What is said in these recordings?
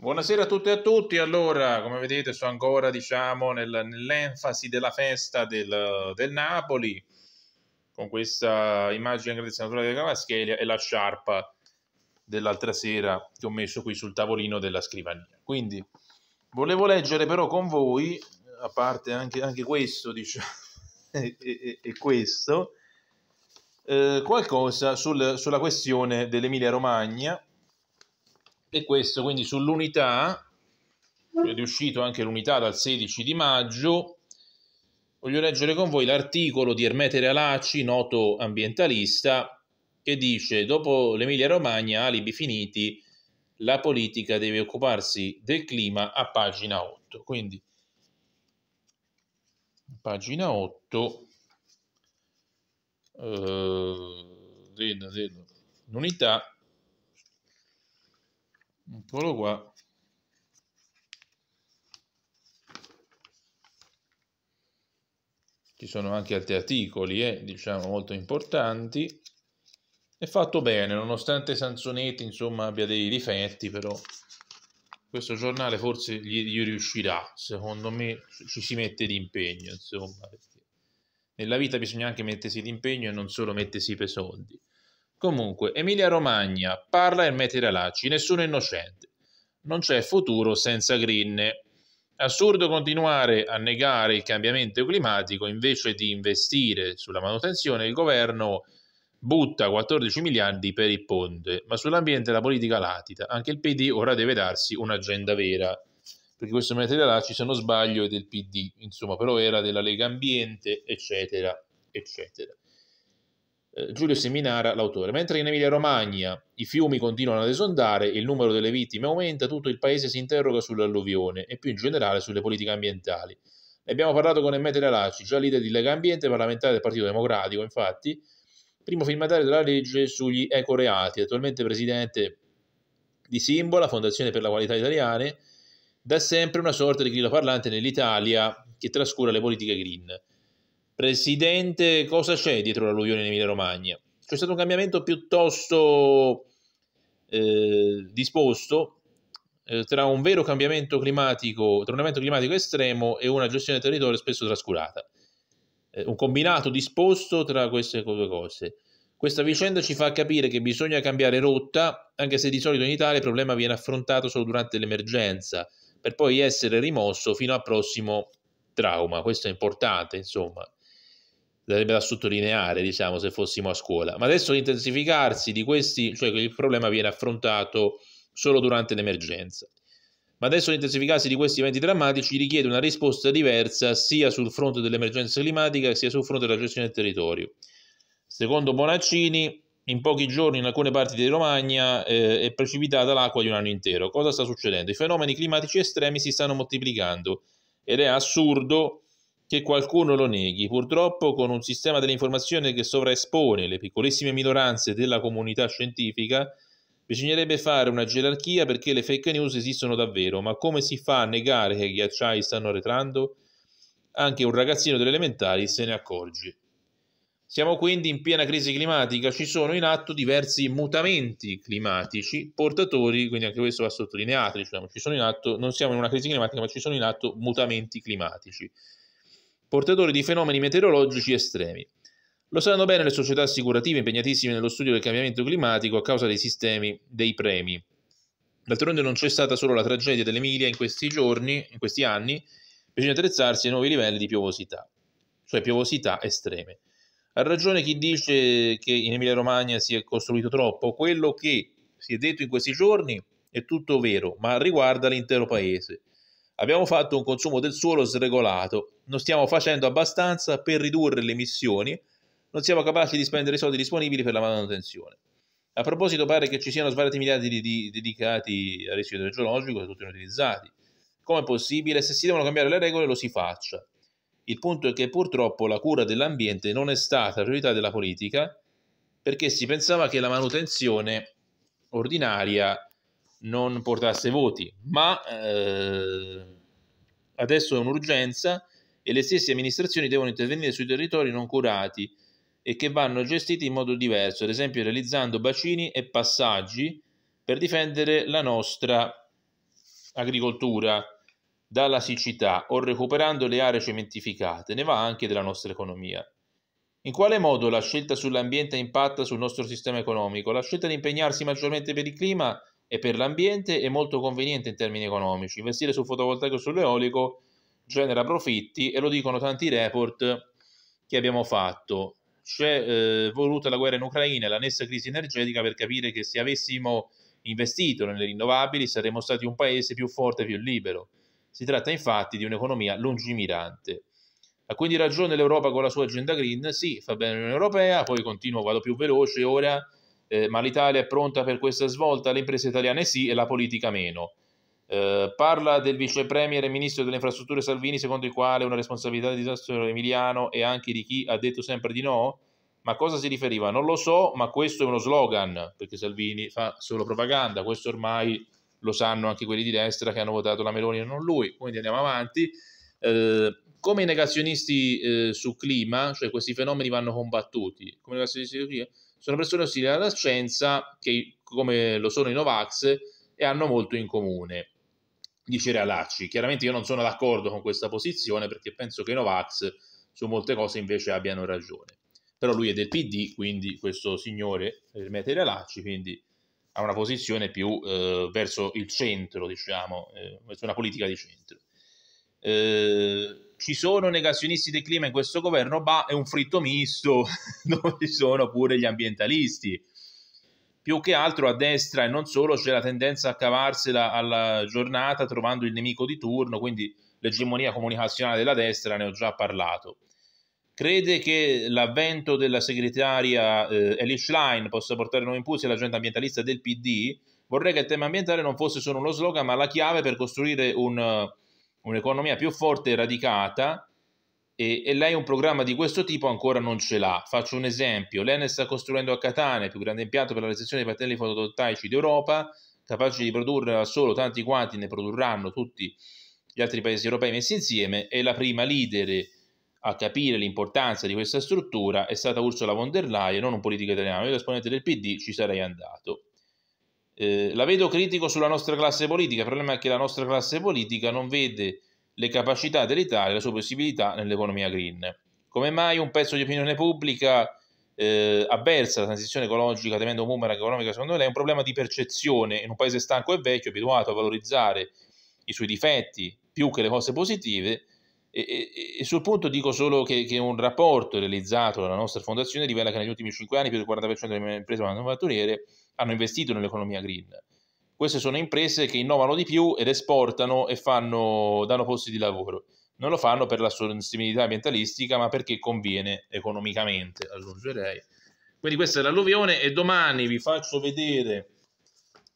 Buonasera a tutte e a tutti. Allora, come vedete, sono ancora diciamo, nel, nell'enfasi della festa del, del, Napoli, con questa immagine grandezza naturale della Cavaschelia e la sciarpa dell'altra sera che ho messo qui sul tavolino della scrivania. Quindi, volevo leggere però con voi, a parte anche, anche questo, diciamo, e, e, e, questo, eh, qualcosa sul, sulla questione dell'Emilia Romagna e questo quindi sull'unità è uscito anche l'unità dal 16 di maggio voglio leggere con voi l'articolo di Ermete Realaci noto ambientalista che dice dopo l'Emilia Romagna alibi finiti la politica deve occuparsi del clima a pagina 8 quindi pagina 8 eh, l'unità eccolo qua ci sono anche altri articoli eh, diciamo molto importanti è fatto bene nonostante Sansonetti, insomma abbia dei difetti però questo giornale forse gli, gli riuscirà secondo me ci si mette d'impegno insomma nella vita bisogna anche mettersi d'impegno e non solo mettersi per soldi Comunque, Emilia Romagna, parla e mette i lacci, nessuno è innocente. Non c'è futuro senza grinne. Assurdo continuare a negare il cambiamento climatico invece di investire sulla manutenzione. Il governo butta 14 miliardi per il ponte, ma sull'ambiente la politica latita. Anche il PD ora deve darsi un'agenda vera. Perché questo Meteorolacci, se non sbaglio, è del PD, insomma, però era della Lega Ambiente, eccetera, eccetera. Eh, Giulio Seminara, l'autore. Mentre in Emilia-Romagna i fiumi continuano ad esondare, il numero delle vittime aumenta, tutto il paese si interroga sull'alluvione e più in generale sulle politiche ambientali. Ne abbiamo parlato con Emmete Lalaci, già leader di Lega Ambiente, e parlamentare del Partito Democratico, infatti, primo firmatario della legge sugli ecoreati, attualmente presidente di Simbola, Fondazione per la Qualità Italiane, da sempre una sorta di grillo parlante nell'Italia che trascura le politiche green. Presidente, cosa c'è dietro l'alluvione in Emilia-Romagna? C'è stato un cambiamento piuttosto eh, disposto eh, tra un vero cambiamento climatico, tra un evento climatico estremo e una gestione del territorio spesso trascurata. Eh, un combinato disposto tra queste due cose. Questa vicenda ci fa capire che bisogna cambiare rotta, anche se di solito in Italia il problema viene affrontato solo durante l'emergenza, per poi essere rimosso fino al prossimo trauma. Questo è importante, insomma sarebbe da sottolineare, diciamo, se fossimo a scuola. Ma adesso l'intensificarsi di questi, cioè il problema viene affrontato solo durante l'emergenza. Ma adesso l'intensificarsi di questi eventi drammatici richiede una risposta diversa sia sul fronte dell'emergenza climatica sia sul fronte della gestione del territorio. Secondo Bonaccini, in pochi giorni in alcune parti di Romagna eh, è precipitata l'acqua di un anno intero. Cosa sta succedendo? I fenomeni climatici estremi si stanno moltiplicando ed è assurdo che qualcuno lo neghi. Purtroppo con un sistema dell'informazione che sovraespone le piccolissime minoranze della comunità scientifica, bisognerebbe fare una gerarchia perché le fake news esistono davvero, ma come si fa a negare che i ghiacciai stanno arretrando? Anche un ragazzino delle elementari se ne accorge. Siamo quindi in piena crisi climatica, ci sono in atto diversi mutamenti climatici portatori, quindi anche questo va sottolineato, diciamo, ci sono in atto, non siamo in una crisi climatica, ma ci sono in atto mutamenti climatici portatori di fenomeni meteorologici estremi. Lo sanno bene le società assicurative impegnatissime nello studio del cambiamento climatico a causa dei sistemi dei premi. D'altronde non c'è stata solo la tragedia dell'Emilia in questi giorni, in questi anni, bisogna attrezzarsi ai nuovi livelli di piovosità, cioè piovosità estreme. Ha ragione chi dice che in Emilia Romagna si è costruito troppo, quello che si è detto in questi giorni è tutto vero, ma riguarda l'intero paese. Abbiamo fatto un consumo del suolo sregolato, non stiamo facendo abbastanza per ridurre le emissioni, non siamo capaci di spendere i soldi disponibili per la manutenzione. A proposito pare che ci siano svariati miliardi di, di, dedicati al rischio idrogeologico, tutti inutilizzati. Come è possibile? Se si devono cambiare le regole lo si faccia. Il punto è che purtroppo la cura dell'ambiente non è stata priorità della politica perché si pensava che la manutenzione ordinaria non portasse voti, ma eh, adesso è un'urgenza e le stesse amministrazioni devono intervenire sui territori non curati e che vanno gestiti in modo diverso, ad esempio realizzando bacini e passaggi per difendere la nostra agricoltura dalla siccità o recuperando le aree cementificate, ne va anche della nostra economia. In quale modo la scelta sull'ambiente impatta sul nostro sistema economico? La scelta di impegnarsi maggiormente per il clima e per l'ambiente è molto conveniente in termini economici. Investire sul fotovoltaico e sull'eolico genera profitti e lo dicono tanti report che abbiamo fatto. C'è eh, voluta la guerra in Ucraina e la l'annessa crisi energetica per capire che se avessimo investito nelle rinnovabili saremmo stati un paese più forte e più libero. Si tratta infatti di un'economia lungimirante. Ha quindi ragione l'Europa con la sua agenda green? Sì, fa bene l'Unione Europea, poi continuo, vado più veloce ora eh, ma l'Italia è pronta per questa svolta, le imprese italiane sì e la politica meno. Eh, parla del vice premier e ministro delle infrastrutture Salvini, secondo il quale una responsabilità del disastro emiliano e anche di chi ha detto sempre di no? Ma cosa si riferiva? Non lo so, ma questo è uno slogan, perché Salvini fa solo propaganda, questo ormai lo sanno anche quelli di destra che hanno votato la Meloni e non lui, quindi andiamo avanti. Eh, come i negazionisti eh, su clima, cioè questi fenomeni vanno combattuti, come i negazionisti su clima, sono persone ostili alla scienza che, come lo sono i Novax, e hanno molto in comune. Dice Realacci. Chiaramente io non sono d'accordo con questa posizione perché penso che i Novax su molte cose invece abbiano ragione. Però lui è del PD, quindi questo signore, Ermete Realacci, quindi ha una posizione più eh, verso il centro, diciamo, eh, verso una politica di centro. Eh, ci sono negazionisti del clima in questo governo, ma è un fritto misto dove ci sono pure gli ambientalisti. Più che altro a destra e non solo c'è la tendenza a cavarsela alla giornata trovando il nemico di turno, quindi l'egemonia comunicazionale della destra ne ho già parlato. Crede che l'avvento della segretaria eh, Ellie Schlein possa portare nuovi impulsi all'agenda ambientalista del PD? Vorrei che il tema ambientale non fosse solo uno slogan, ma la chiave per costruire un un'economia più forte e radicata e, e, lei un programma di questo tipo ancora non ce l'ha. Faccio un esempio, l'ENE sta costruendo a Catania il più grande impianto per la realizzazione dei pannelli fotovoltaici d'Europa, capace di produrre da solo tanti quanti ne produrranno tutti gli altri paesi europei messi insieme e la prima leader a capire l'importanza di questa struttura è stata Ursula von der Leyen, non un politico italiano, io da esponente del PD ci sarei andato. Eh, la vedo critico sulla nostra classe politica, il problema è che la nostra classe politica non vede le capacità dell'Italia, le sue possibilità nell'economia green. Come mai un pezzo di opinione pubblica eh, avversa la transizione ecologica temendo un boomerang economico, secondo lei è un problema di percezione in un paese stanco e vecchio, abituato a valorizzare i suoi difetti più che le cose positive, e, e, e, sul punto dico solo che, che, un rapporto realizzato dalla nostra fondazione rivela che negli ultimi 5 anni più del 40% delle imprese manufatturiere hanno investito nell'economia green. Queste sono imprese che innovano di più ed esportano e fanno, danno posti di lavoro. Non lo fanno per la sostenibilità ambientalistica, ma perché conviene economicamente, aggiungerei. Quindi questa è l'alluvione e domani vi faccio vedere,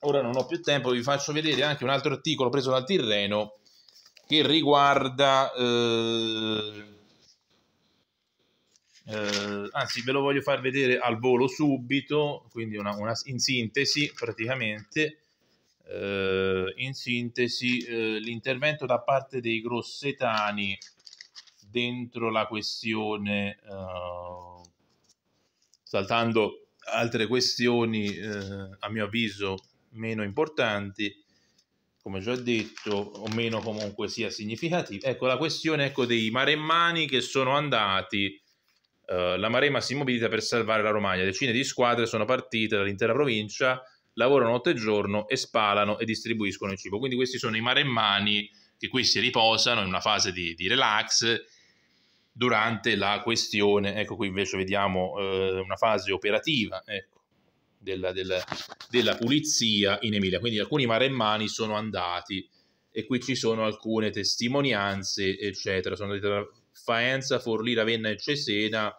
ora non ho più tempo, vi faccio vedere anche un altro articolo preso dal Tirreno che riguarda... Eh, eh, anzi, ve lo voglio far vedere al volo subito, quindi una, una, in sintesi praticamente. Eh, in sintesi, eh, l'intervento da parte dei grossetani dentro la questione, eh, saltando altre questioni eh, a mio avviso meno importanti, come già detto, o meno comunque sia significativo. Ecco la questione ecco, dei maremmani che sono andati. Uh, la Maremma si mobilita per salvare la Romagna. Decine di squadre sono partite dall'intera provincia, lavorano notte e giorno e spalano e distribuiscono il cibo. Quindi questi sono i maremmani che qui si riposano in una fase di, di relax durante la questione. Ecco qui invece vediamo uh, una fase operativa. Ecco della, della, della pulizia in Emilia. Quindi alcuni maremmani sono andati e qui ci sono alcune testimonianze, eccetera. Sono andati tra Faenza, Forlì, Ravenna e Cesena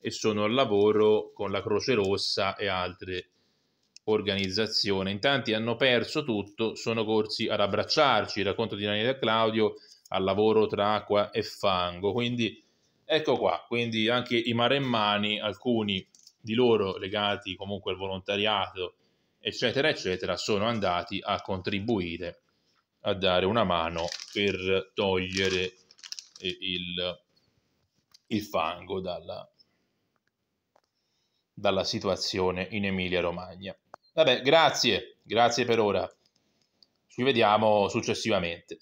e sono al lavoro con la Croce Rossa e altre organizzazioni. In tanti hanno perso tutto, sono corsi ad abbracciarci, il racconto di Daniele Claudio, al lavoro tra acqua e fango. Quindi ecco qua, quindi anche i maremmani, alcuni di loro legati comunque al volontariato, eccetera, eccetera, sono andati a contribuire a dare una mano per togliere eh, il, il fango dalla, dalla situazione in Emilia-Romagna. Vabbè, grazie, grazie per ora. Ci vediamo successivamente.